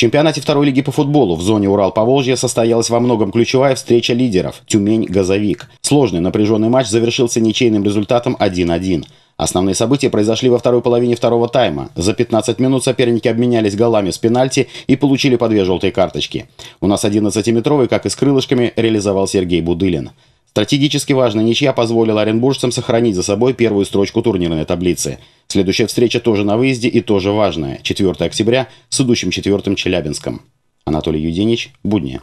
чемпионате второй лиги по футболу в зоне Урал-Поволжья состоялась во многом ключевая встреча лидеров – Тюмень-Газовик. Сложный напряженный матч завершился ничейным результатом 1-1. Основные события произошли во второй половине второго тайма. За 15 минут соперники обменялись голами с пенальти и получили по две желтые карточки. У нас 11-метровый, как и с крылышками, реализовал Сергей Будылин. Стратегически важная ничья позволила оренбуржцам сохранить за собой первую строчку турнирной таблицы – Следующая встреча тоже на выезде и тоже важная. 4 октября с идущим четвертым Челябинском. Анатолий Юденич, Будни.